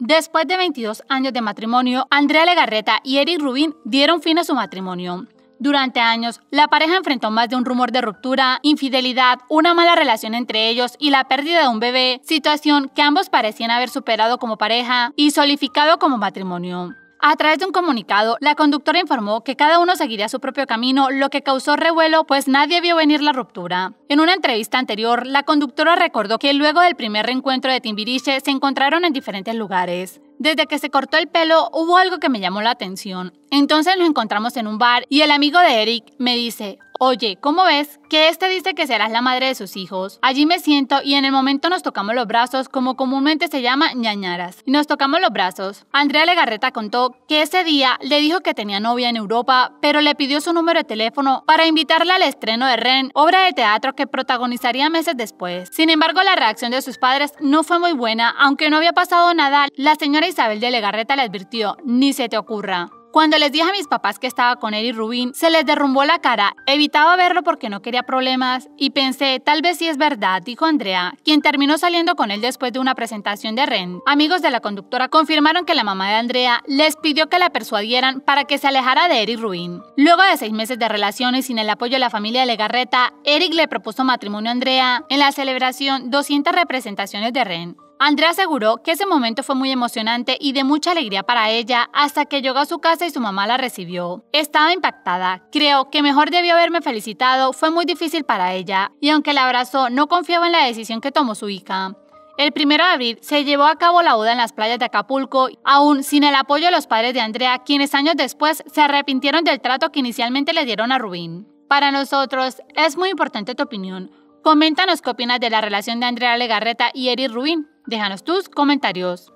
Después de 22 años de matrimonio, Andrea Legarreta y Eric Rubin dieron fin a su matrimonio. Durante años, la pareja enfrentó más de un rumor de ruptura, infidelidad, una mala relación entre ellos y la pérdida de un bebé, situación que ambos parecían haber superado como pareja y solificado como matrimonio. A través de un comunicado, la conductora informó que cada uno seguiría su propio camino, lo que causó revuelo pues nadie vio venir la ruptura. En una entrevista anterior, la conductora recordó que luego del primer reencuentro de Timbiriche se encontraron en diferentes lugares. Desde que se cortó el pelo hubo algo que me llamó la atención. Entonces nos encontramos en un bar y el amigo de Eric me dice, Oye, ¿cómo ves? Que este dice que serás la madre de sus hijos. Allí me siento y en el momento nos tocamos los brazos, como comúnmente se llama ñañaras. nos tocamos los brazos. Andrea Legarreta contó que ese día le dijo que tenía novia en Europa, pero le pidió su número de teléfono para invitarla al estreno de Ren, obra de teatro que protagonizaría meses después. Sin embargo, la reacción de sus padres no fue muy buena, aunque no había pasado nada, la señora Isabel de Legarreta le advirtió, ni se te ocurra. Cuando les dije a mis papás que estaba con Eric Rubin, se les derrumbó la cara. Evitaba verlo porque no quería problemas y pensé, tal vez sí es verdad, dijo Andrea, quien terminó saliendo con él después de una presentación de Ren. Amigos de la conductora confirmaron que la mamá de Andrea les pidió que la persuadieran para que se alejara de Eric Rubin. Luego de seis meses de y sin el apoyo de la familia de Legarreta, Eric le propuso matrimonio a Andrea en la celebración 200 representaciones de Ren. Andrea aseguró que ese momento fue muy emocionante y de mucha alegría para ella hasta que llegó a su casa y su mamá la recibió. Estaba impactada. Creo que mejor debió haberme felicitado, fue muy difícil para ella y aunque la abrazó, no confiaba en la decisión que tomó su hija. El 1 de abril se llevó a cabo la boda en las playas de Acapulco, aún sin el apoyo de los padres de Andrea, quienes años después se arrepintieron del trato que inicialmente le dieron a Rubín. Para nosotros es muy importante tu opinión. Coméntanos qué opinas de la relación de Andrea Legarreta y Eric Rubín. Déjanos tus comentarios.